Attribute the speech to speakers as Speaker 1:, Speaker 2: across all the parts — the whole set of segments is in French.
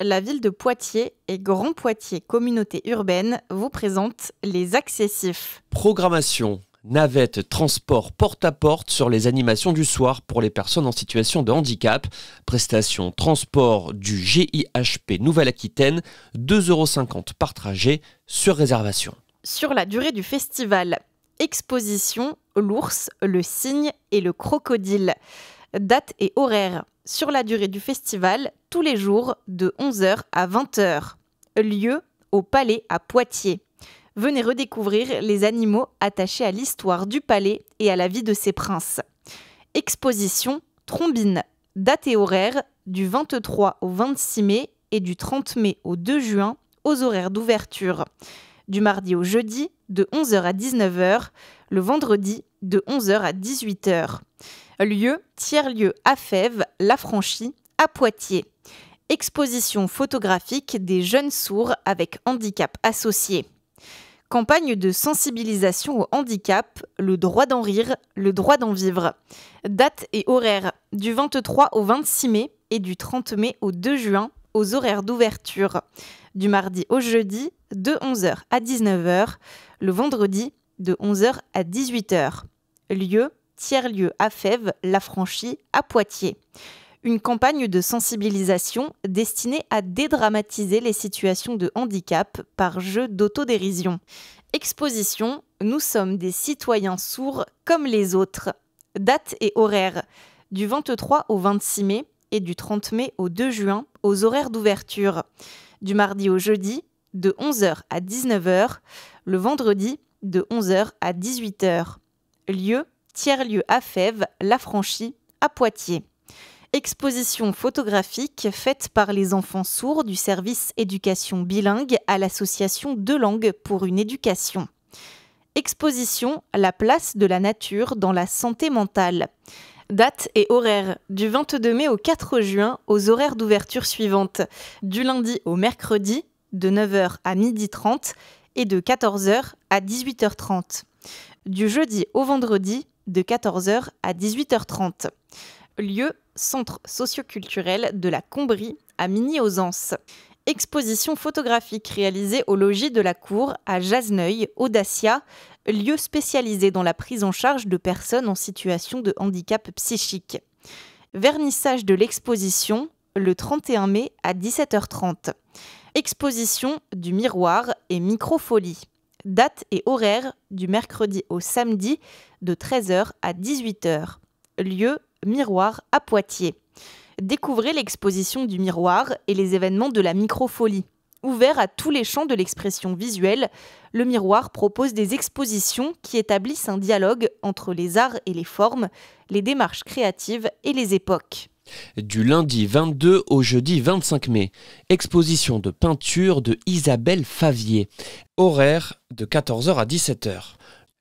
Speaker 1: la ville de Poitiers et Grand Poitiers Communauté Urbaine vous présente les
Speaker 2: accessifs. Programmation, navette, transport porte-à-porte sur les animations du soir pour les personnes en situation de handicap. Prestation transport du GIHP Nouvelle-Aquitaine, 2,50€ par trajet sur réservation.
Speaker 1: Sur la durée du festival, exposition, l'ours, le cygne et le crocodile. Date et horaire sur la durée du festival, tous les jours de 11h à 20h. Lieu au Palais à Poitiers. Venez redécouvrir les animaux attachés à l'histoire du palais et à la vie de ses princes. Exposition Trombine. Date et horaire du 23 au 26 mai et du 30 mai au 2 juin aux horaires d'ouverture. Du mardi au jeudi de 11h à 19h, le vendredi de 11h à 18h lieu tiers-lieu à Fèves, La Franchie, à Poitiers. Exposition photographique des jeunes sourds avec handicap associé. Campagne de sensibilisation au handicap, le droit d'en rire, le droit d'en vivre. Date et horaire du 23 au 26 mai et du 30 mai au 2 juin aux horaires d'ouverture du mardi au jeudi de 11h à 19h, le vendredi de 11h à 18h. Lieu tiers-lieu à Fèves, La Franchie, à Poitiers. Une campagne de sensibilisation destinée à dédramatiser les situations de handicap par jeu d'autodérision. Exposition Nous sommes des citoyens sourds comme les autres. Date et horaire du 23 au 26 mai et du 30 mai au 2 juin aux horaires d'ouverture. Du mardi au jeudi, de 11h à 19h, le vendredi, de 11h à 18h. Lieu, tiers-lieu à Fèves, La Franchie, à Poitiers. Exposition photographique faite par les enfants sourds du service éducation bilingue à l'association Deux langues pour une éducation. Exposition La place de la nature dans la santé mentale. Date et horaire du 22 mai au 4 juin aux horaires d'ouverture suivantes du lundi au mercredi de 9h à 12h30 et de 14h à 18h30. Du jeudi au vendredi de 14h à 18h30. Lieu centre socioculturel de la Combrie à Mini-Ausence. Exposition photographique réalisée au logis de la cour à Jasneuil, Audacia, lieu spécialisé dans la prise en charge de personnes en situation de handicap psychique. Vernissage de l'exposition le 31 mai à 17h30. Exposition du miroir et microfolie. Date et horaire du mercredi au samedi de 13h à 18h. Lieu Miroir à Poitiers. Découvrez l'exposition du miroir et les événements de la microfolie. Ouvert à tous les champs de l'expression visuelle, le miroir propose des expositions qui établissent un dialogue entre les arts et les formes, les démarches créatives et les époques.
Speaker 2: Du lundi 22 au jeudi 25 mai, exposition de peinture de Isabelle Favier horaire de 14h à 17h.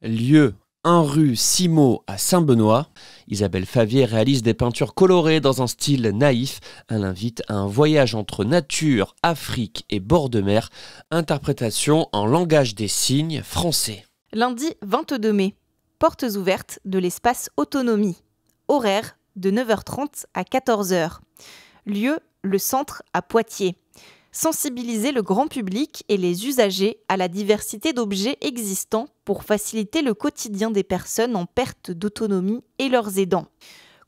Speaker 2: Lieu 1 rue Simo à Saint-Benoît. Isabelle Favier réalise des peintures colorées dans un style naïf. Elle invite à un voyage entre nature, Afrique et bord de mer. Interprétation en langage des signes français.
Speaker 1: Lundi 22 mai. Portes ouvertes de l'espace autonomie. Horaire de 9h30 à 14h. Lieu le centre à Poitiers sensibiliser le grand public et les usagers à la diversité d'objets existants pour faciliter le quotidien des personnes en perte d'autonomie et leurs aidants.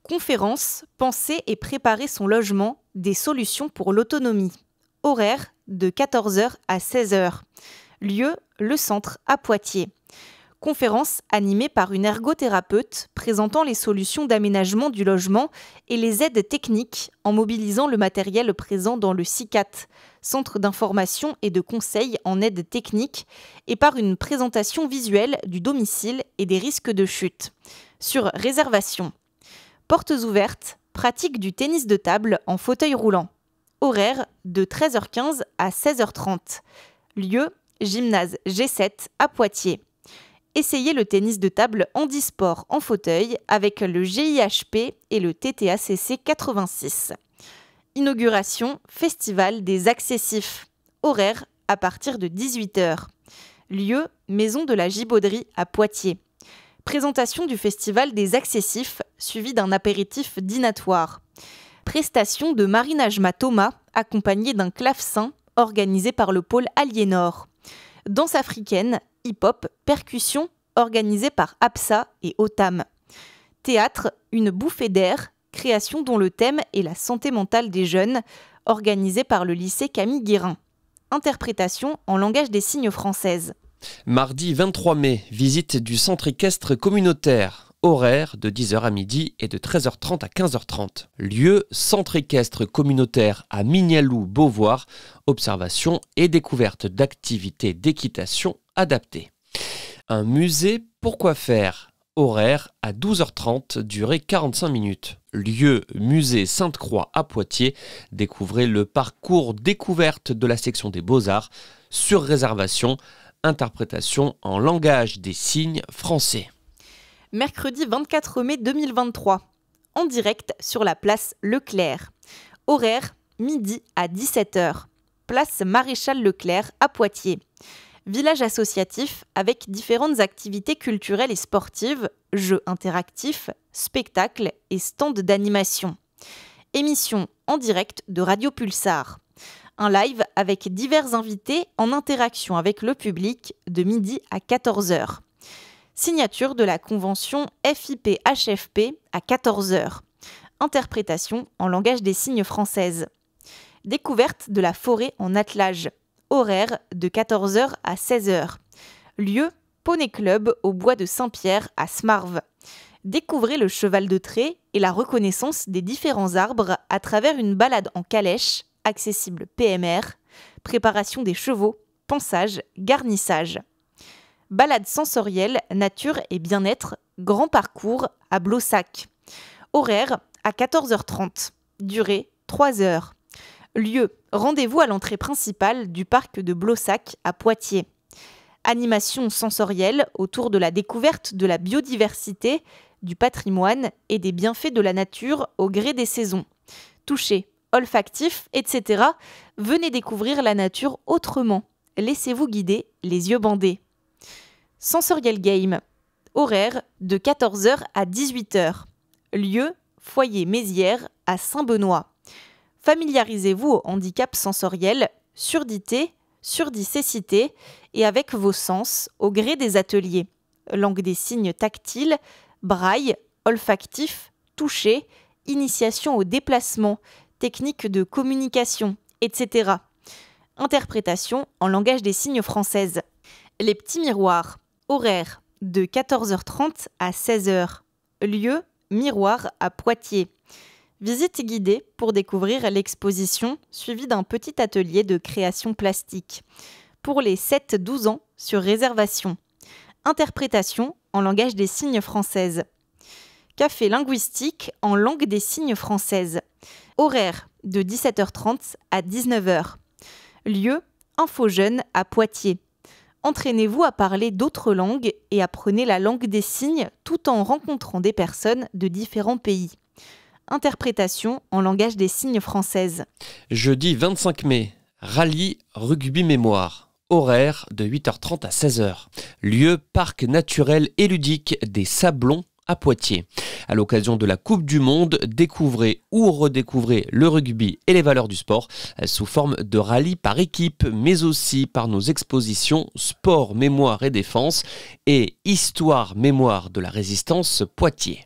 Speaker 1: Conférence Penser et préparer son logement, des solutions pour l'autonomie. Horaire de 14h à 16h. Lieu, le centre à Poitiers conférence animée par une ergothérapeute présentant les solutions d'aménagement du logement et les aides techniques en mobilisant le matériel présent dans le CICAT, Centre d'information et de conseil en aide technique, et par une présentation visuelle du domicile et des risques de chute. Sur réservation. Portes ouvertes, pratique du tennis de table en fauteuil roulant. Horaire de 13h15 à 16h30. Lieu, gymnase G7 à Poitiers essayez le tennis de table handisport en fauteuil avec le GIHP et le TTACC 86. Inauguration, Festival des Accessifs. Horaire à partir de 18h. Lieu, Maison de la Gibauderie à Poitiers. Présentation du Festival des Accessifs, suivi d'un apéritif dînatoire. Prestation de Marine matoma Thomas, accompagnée d'un clavecin, organisé par le pôle Aliénor danse africaine, hip-hop, percussion organisée par APSA et OTAM. Théâtre, une bouffée d'air, création dont le thème est la santé mentale des jeunes, organisée par le lycée Camille Guérin. Interprétation en langage des signes françaises.
Speaker 2: Mardi 23 mai, visite du centre équestre communautaire horaire de 10h à midi et de 13h30 à 15h30. Lieu, centre équestre communautaire à Mignalou-Beauvoir, observation et découverte d'activités d'équitation adaptées. Un musée, pourquoi faire Horaire à 12h30, durée 45 minutes lieu musée Sainte-Croix à Poitiers. Découvrez le parcours découverte de la section des beaux-arts sur réservation, interprétation en langage des signes français
Speaker 1: mercredi 24 mai 2023, en direct sur la place Leclerc. Horaire midi à 17h. Place Maréchal Leclerc à Poitiers. Village associatif avec différentes activités culturelles et sportives, jeux interactifs, spectacles et stands d'animation. Émission en direct de Radio Pulsar. Un live avec divers invités en interaction avec le public de midi à 14h signature de la convention FIP-HFP à 14h. Interprétation en langage des signes françaises. Découverte de la forêt en attelage. Horaire de 14h à 16h. Lieu Poney Club au bois de Saint-Pierre à Smarve. Découvrez le cheval de trait et la reconnaissance des différents arbres à travers une balade en calèche, accessible PMR, préparation des chevaux, pensage, garnissage balade sensorielle, nature et bien-être, grand parcours à Blossac. Horaire à 14h30. Durée 3 heures. Lieu rendez-vous à l'entrée principale du parc de Blossac à Poitiers. Animation sensorielle autour de la découverte de la biodiversité, du patrimoine et des bienfaits de la nature au gré des saisons. Toucher, olfactif, etc. Venez découvrir la nature autrement. Laissez-vous guider, les yeux bandés. Sensoriel Game. Horaire de 14h à 18h. Lieu Foyer Mézières à Saint-Benoît. Familiarisez-vous au handicap sensoriel, surdité, surdicécité et avec vos sens au gré des ateliers. Langue des signes tactile, braille, olfactif, toucher, initiation au déplacement, technique de communication, etc. Interprétation en langage des signes françaises. Les petits miroirs horaire de 14h30 à 16h. Lieu Miroir à Poitiers. Visite guidée pour découvrir l'exposition, suivie d'un petit atelier de création plastique. Pour les 7-12 ans, sur réservation. Interprétation en langage des signes françaises. Café linguistique en langue des signes françaises. Horaire de 17h30 à 19h. Lieu Info à Poitiers. Entraînez-vous à parler d'autres langues et apprenez la langue des signes tout en rencontrant des personnes de différents pays. Interprétation en langage des signes françaises.
Speaker 2: Jeudi 25 mai, rallye rugby mémoire horaire de 8h30 à 16h. Lieu parc naturel et ludique des Sablons à Poitiers. À l'occasion de la Coupe du Monde, découvrez ou redécouvrez le rugby et les valeurs du sport euh, sous forme de rallye par équipe, mais aussi par nos expositions Sport, Mémoire et Défense et Histoire, Mémoire de la Résistance Poitiers.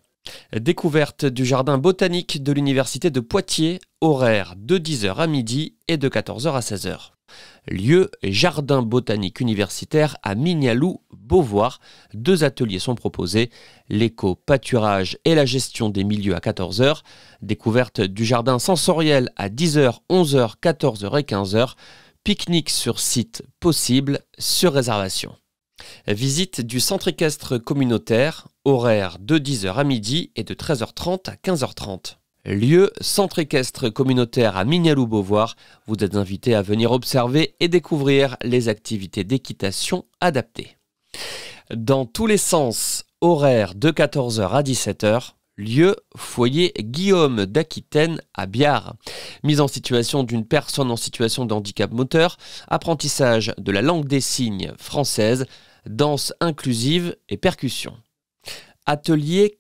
Speaker 2: Découverte du jardin botanique de l'université de Poitiers, horaire de 10h à midi et de 14h à 16h lieu jardin botanique universitaire à Mignalou, Beauvoir. Deux ateliers sont proposés, l'éco-pâturage et la gestion des milieux à 14h, découverte du jardin sensoriel à 10h, 11h, 14h et 15h, pique-nique sur site possible sur réservation. Visite du centre équestre communautaire, horaire de 10h à midi et de 13h30 à 15h30 lieu centre équestre communautaire à Mignalou-Beauvoir. Vous êtes invité à venir observer et découvrir les activités d'équitation adaptées. Dans tous les sens, horaire de 14h à 17h, lieu foyer Guillaume d'Aquitaine à Biard. Mise en situation d'une personne en situation de handicap moteur, apprentissage de la langue des signes française, danse inclusive et percussion. Atelier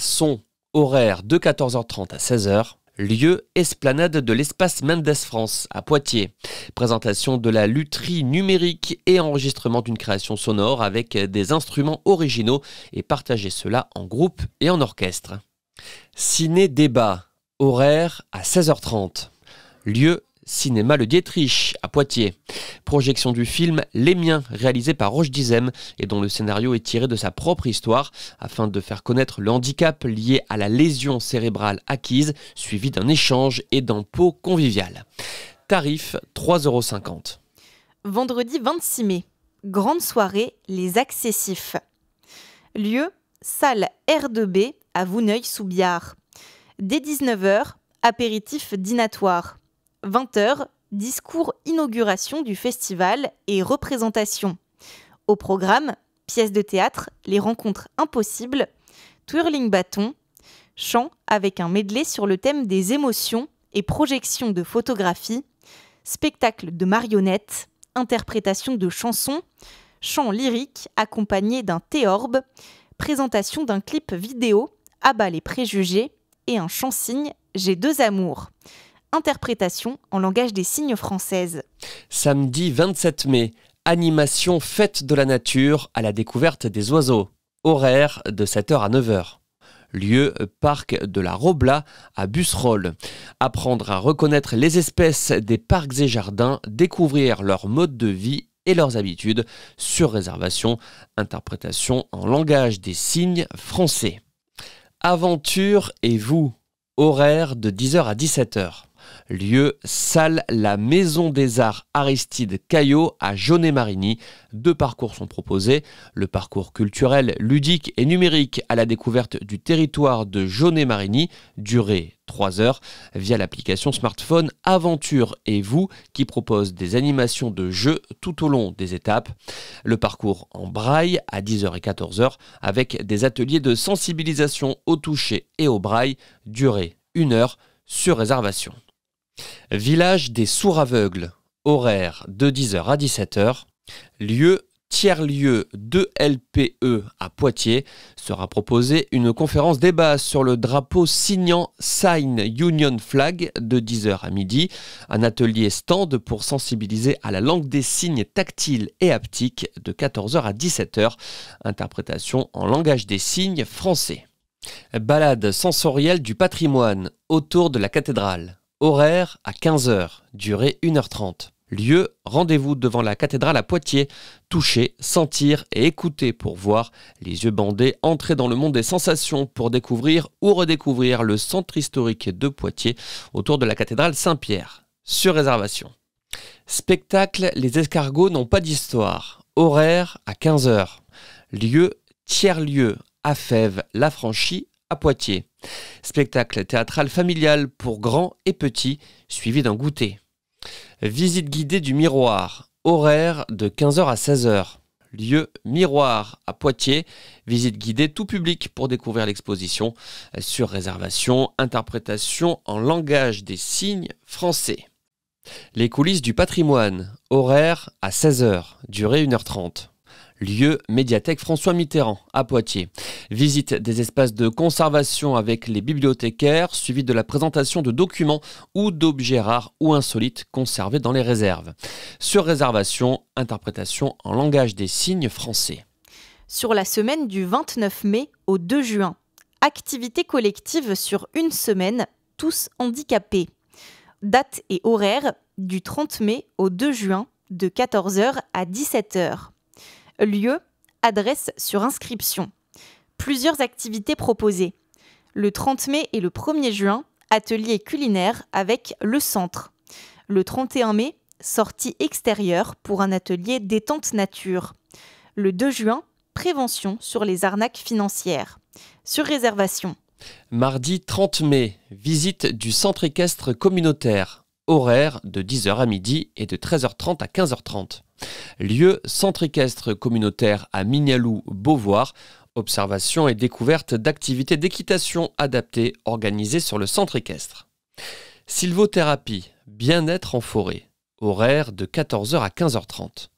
Speaker 2: Son horaire de 14h30 à 16h lieu esplanade de l'espace Mendes France à Poitiers. Présentation de la lutherie numérique et enregistrement d'une création sonore avec des instruments originaux et partager cela en groupe et en orchestre. Ciné débat, horaire à 16h30. Lieu Cinéma Le Dietrich à Poitiers. Projection du film Les Miens, réalisé par Roche Dizem et dont le scénario est tiré de sa propre histoire afin de faire connaître le handicap lié à la lésion cérébrale acquise, suivi d'un échange et d'un pot convivial. Tarif 3,50€.
Speaker 1: Vendredi 26 mai. Grande soirée, les accessifs. Lieu, salle R2B à Vouneuil-sous-Biard. Dès 19h, apéritif dînatoire. 20h, discours inauguration du festival et représentation. Au programme, pièces de théâtre, les rencontres impossibles, twirling bâton, chant avec un medley sur le thème des émotions et projection de photographies, spectacle de marionnettes, interprétation de chansons, chant lyrique accompagné d'un théorbe, présentation d'un clip vidéo, abat les préjugés et un chant signe J'ai deux amours interprétation en langage des signes
Speaker 2: françaises. Samedi 27 mai, animation fête de la nature à la découverte des oiseaux. Horaire de 7h à 9h lieu euh, parc de la Robla à Busserolles. Apprendre à reconnaître les espèces des parcs et jardins, découvrir leur mode de vie et leurs habitudes sur réservation, interprétation en langage des signes français. Aventure et vous, horaire de 10h à 17h lieu salle La Maison des Arts Aristide Caillot à Jaunet-Marigny. Deux parcours sont proposés, le parcours culturel, ludique et numérique à la découverte du territoire de Jaunet-Marigny, duré 3 heures via l'application smartphone Aventure et vous qui propose des animations de jeux tout au long des étapes. Le parcours en braille à 10h et 14h avec des ateliers de sensibilisation au toucher et au braille duré 1 heure sur réservation. Village des sourds-aveugles, horaire de 10h à 17h, lieu tiers-lieu de LPE à Poitiers, sera proposée une conférence débat sur le drapeau signant Sign Union Flag de 10h à midi, un atelier stand pour sensibiliser à la langue des signes tactiles et haptiques de 14h à 17h, interprétation en langage des signes français. Balade sensorielle du patrimoine autour de la cathédrale horaire à 15h, durée 1h30. Lieu, rendez-vous devant la cathédrale à Poitiers. Toucher, sentir et écouter pour voir, les yeux bandés, entrer dans le monde des sensations pour découvrir ou redécouvrir le centre historique de Poitiers autour de la cathédrale Saint-Pierre. Sur réservation. Spectacle, les escargots n'ont pas d'histoire. Horaire à 15h. Lieu, tiers-lieu, à Fèves, La Franchie, à Poitiers. Spectacle théâtral familial pour grands et petits, suivi d'un goûter. Visite guidée du miroir, horaire de 15h à 16h. Lieu miroir à Poitiers, visite guidée tout public pour découvrir l'exposition sur réservation, interprétation en langage des signes français. Les coulisses du patrimoine, horaire à 16h, durée 1h30 lieu médiathèque François Mitterrand à Poitiers. Visite des espaces de conservation avec les bibliothécaires, suivi de la présentation de documents ou d'objets rares ou insolites conservés dans les réserves. Sur réservation, interprétation en langage des signes français.
Speaker 1: Sur la semaine du 29 mai au 2 juin, activité collective sur une semaine, tous handicapés. Date et horaire du 30 mai au 2 juin de 14h à 17h. Lieu, adresse sur inscription. Plusieurs activités proposées. Le 30 mai et le 1er juin, atelier culinaire avec le centre. Le 31 mai, sortie extérieure pour un atelier détente nature. Le 2 juin, prévention sur les arnaques financières. Sur réservation.
Speaker 2: Mardi 30 mai, visite du centre équestre communautaire. Horaire de 10h à midi et de 13h30 à 15h30. Lieu centre équestre communautaire à Mignalou-Beauvoir, observation et découverte d'activités d'équitation adaptées organisées sur le centre équestre. Sylvothérapie, bien-être en forêt, horaire de 14h à 15h30.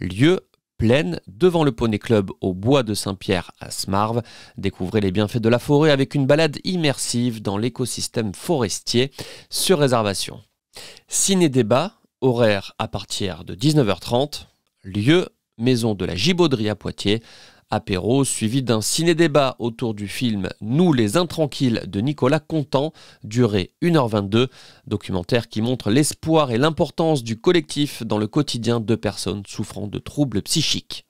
Speaker 2: Lieu plaine devant le Poney Club au bois de Saint-Pierre à Smarve. Découvrez les bienfaits de la forêt avec une balade immersive dans l'écosystème forestier sur réservation. Ciné-débat, horaire à partir de 19h30, lieu Maison de la Gibauderie à Poitiers, apéro suivi d'un ciné-débat autour du film Nous les Intranquilles de Nicolas Contant, durée 1h22, documentaire qui montre l'espoir et l'importance du collectif dans le quotidien de personnes souffrant de troubles psychiques.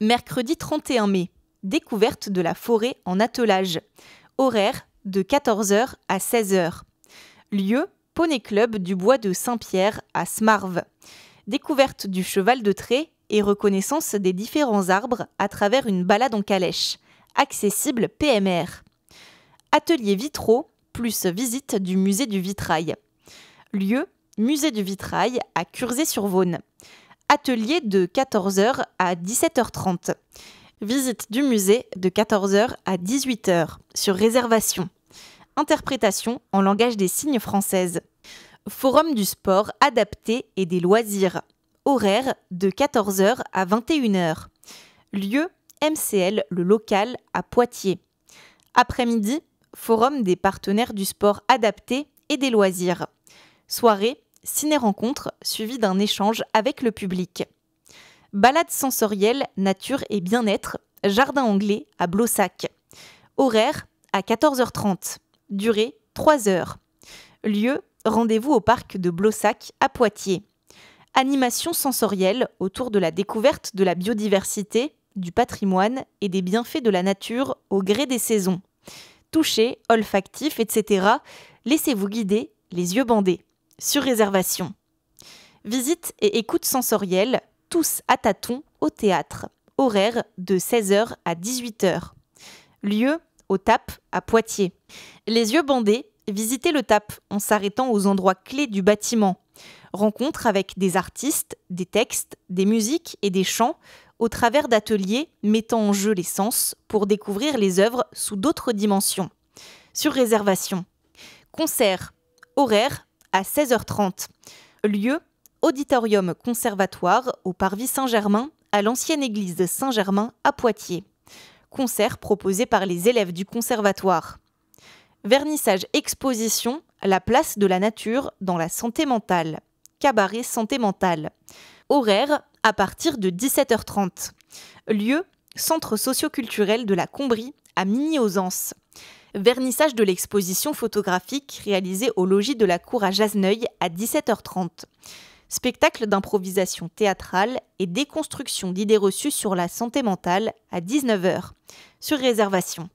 Speaker 1: Mercredi 31 mai, découverte de la forêt en attelage. Horaire de 14h à 16h. Lieu Poney Club du bois de Saint-Pierre à Smarve. Découverte du cheval de trait et reconnaissance des différents arbres à travers une balade en calèche. Accessible PMR. Atelier vitraux plus visite du musée du vitrail. Lieu Musée du vitrail à Curzé-sur-Vaune. Atelier de 14h à 17h30. Visite du musée de 14h à 18h sur réservation interprétation en langage des signes françaises. Forum du sport adapté et des loisirs. Horaire de 14h à 21h. Lieu MCL, le local à Poitiers. Après-midi, forum des partenaires du sport adapté et des loisirs. Soirée, ciné-rencontre suivie d'un échange avec le public. Balade sensorielle, nature et bien-être, jardin anglais à Blossac. Horaire à 14h30 durée 3 heures. Lieu, rendez-vous au parc de Blossac à Poitiers. Animation sensorielle autour de la découverte de la biodiversité, du patrimoine et des bienfaits de la nature au gré des saisons. Toucher, olfactif, etc. Laissez-vous guider, les yeux bandés. Sur réservation. Visite et écoute sensorielle, tous à tâtons au théâtre. Horaire de 16h à 18h. Lieu, au TAP à Poitiers. Les yeux bandés, visitez le TAP en s'arrêtant aux endroits clés du bâtiment. Rencontre avec des artistes, des textes, des musiques et des chants au travers d'ateliers mettant en jeu les sens pour découvrir les œuvres sous d'autres dimensions. Sur réservation. Concert. Horaire à 16h30. Lieu Auditorium Conservatoire au Parvis Saint-Germain à l'ancienne église Saint-Germain à Poitiers. Concert proposé par les élèves du conservatoire. Vernissage exposition, la place de la nature dans la santé mentale. Cabaret santé mentale. Horaire à partir de 17h30. Lieu Centre socioculturel de la Combrie à Mini-Ausence. Vernissage de l'exposition photographique réalisée au logis de la Cour à Jasneuil à 17h30 spectacle d'improvisation théâtrale et déconstruction d'idées reçues sur la santé mentale à 19h, sur réservation.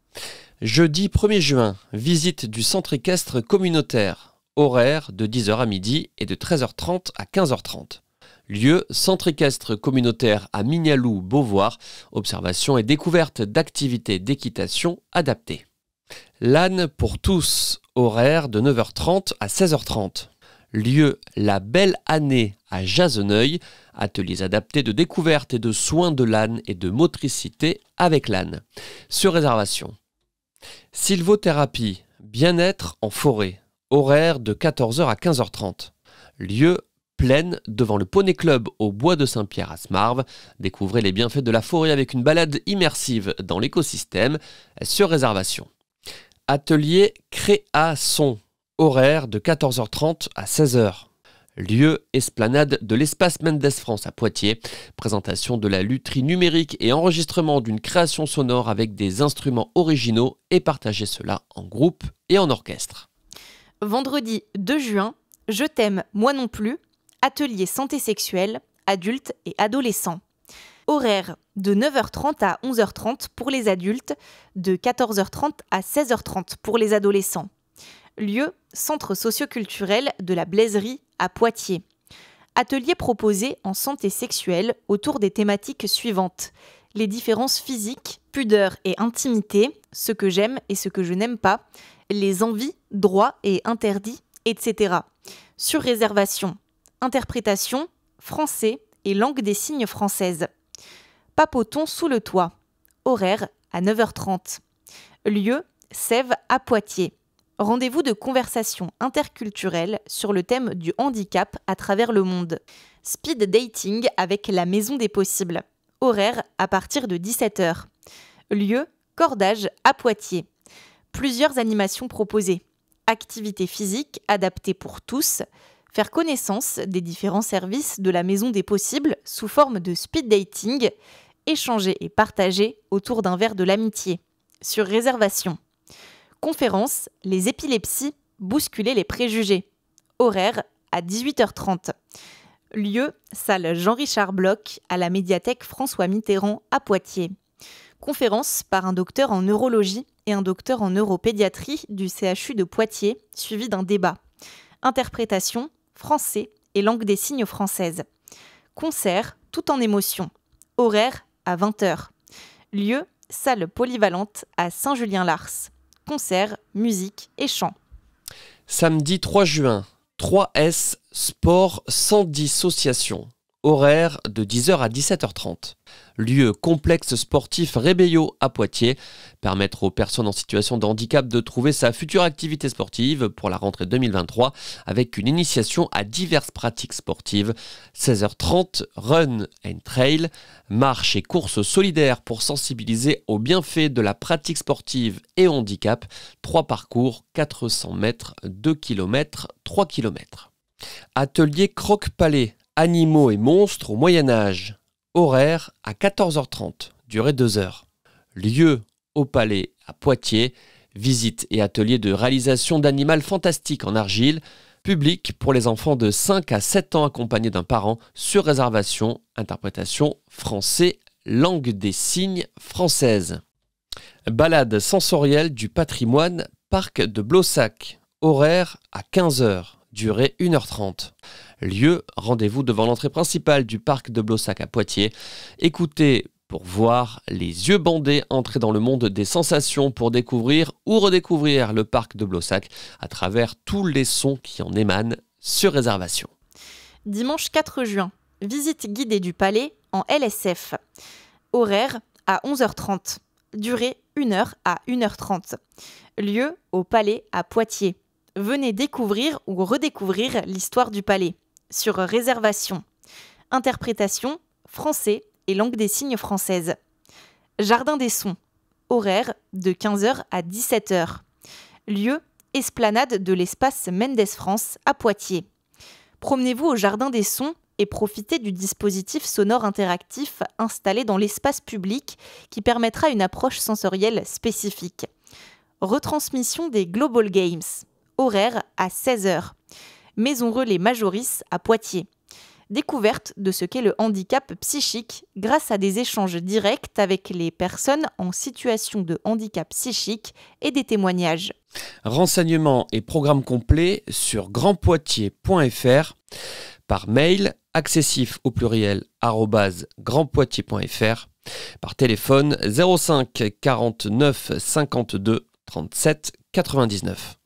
Speaker 2: Jeudi 1er juin, visite du centre équestre communautaire, horaire de 10h à midi et de 13h30 à 15h30. Lieu, centre équestre communautaire à Mignalou, Beauvoir, observation et découverte d'activités d'équitation adaptées. L'âne pour tous, horaire de 9h30 à 16h30 lieu la belle année à Jazeneuil ateliers adaptés de découverte et de soins de l'âne et de motricité avec l'âne. Sur réservation. Sylvothérapie, bien-être en forêt, horaire de 14h à 15h30. Lieu plaine devant le Poney Club au bois de Saint-Pierre à Smarve. Découvrez les bienfaits de la forêt avec une balade immersive dans l'écosystème sur réservation. Atelier Création horaire de 14h30 à 16h. Lieu esplanade de l'espace Mendes France à Poitiers. Présentation de la lutherie numérique et enregistrement d'une création sonore avec des instruments originaux et partagez cela en groupe et en orchestre.
Speaker 1: Vendredi 2 juin, Je t'aime, moi non plus, atelier santé sexuelle, adultes et adolescents. Horaire de 9h30 à 11h30 pour les adultes, de 14h30 à 16h30 pour les adolescents lieu centre socioculturel de la Blaiserie à Poitiers. Atelier proposé en santé sexuelle autour des thématiques suivantes les différences physiques, pudeur et intimité, ce que j'aime et ce que je n'aime pas, les envies, droits et interdits, etc. Sur réservation, interprétation, français et langue des signes française. Papoton sous le toit. Horaire à 9h30. Lieu, Sève à Poitiers rendez-vous de conversation interculturelle sur le thème du handicap à travers le monde. Speed dating avec la Maison des Possibles. Horaire à partir de 17h. Lieu, cordage à Poitiers. Plusieurs animations proposées. Activité physique adaptées pour tous. Faire connaissance des différents services de la Maison des Possibles sous forme de speed dating. Échanger et partager autour d'un verre de l'amitié. Sur réservation conférence Les épilepsies bousculer les préjugés. Horaire à 18h30. Lieu, salle Jean-Richard Bloch à la médiathèque François Mitterrand à Poitiers. Conférence par un docteur en neurologie et un docteur en neuropédiatrie du CHU de Poitiers, suivi d'un débat. Interprétation, français et langue des signes française. Concert, tout en émotion. Horaire à 20h. Lieu, salle polyvalente à Saint-Julien-Lars concerts, musique et
Speaker 2: chant. Samedi 3 juin, 3S Sport sans dissociation horaire de 10h à 17h30. Lieu complexe sportif Rébello à Poitiers, permettre aux personnes en situation de handicap de trouver sa future activité sportive pour la rentrée 2023 avec une initiation à diverses pratiques sportives. 16h30, run and trail, marche et course solidaire pour sensibiliser aux bienfaits de la pratique sportive et handicap. Trois parcours, 400 mètres, 2 km, 3 km. Atelier Croque-Palais Animaux et monstres au Moyen Âge. Horaire à 14h30, durée 2 heures. Lieu au palais à Poitiers. Visite et atelier de réalisation d'animal fantastiques en argile. Public pour les enfants de 5 à 7 ans accompagnés d'un parent sur réservation. Interprétation français, langue des signes française. Balade sensorielle du patrimoine, parc de Blossac. Horaire à 15h, durée 1h30 lieu. Rendez-vous devant l'entrée principale du parc de Blossac à Poitiers. Écoutez pour voir les yeux bandés entrer dans le monde des sensations pour découvrir ou redécouvrir le parc de Blossac à travers tous les sons qui en émanent sur réservation.
Speaker 1: Dimanche 4 juin, visite guidée du palais en LSF. Horaire à 11h30. Durée 1h à 1h30. Lieu au palais à Poitiers. Venez découvrir ou redécouvrir l'histoire du palais sur réservation. Interprétation, français et langue des signes française. Jardin des sons, horaire de 15h à 17h. Lieu, esplanade de l'espace Mendes France à Poitiers. Promenez-vous au Jardin des sons et profitez du dispositif sonore interactif installé dans l'espace public qui permettra une approche sensorielle spécifique. Retransmission des Global Games. Horaire à 16h maison relais Majoris à Poitiers. Découverte de ce qu'est le handicap psychique grâce à des échanges directs avec les personnes en situation de handicap psychique et des témoignages.
Speaker 2: Renseignements et programmes complets sur grandpoitiers.fr par mail accessif au pluriel grandpoitiers.fr par téléphone 05 49 52 37 99.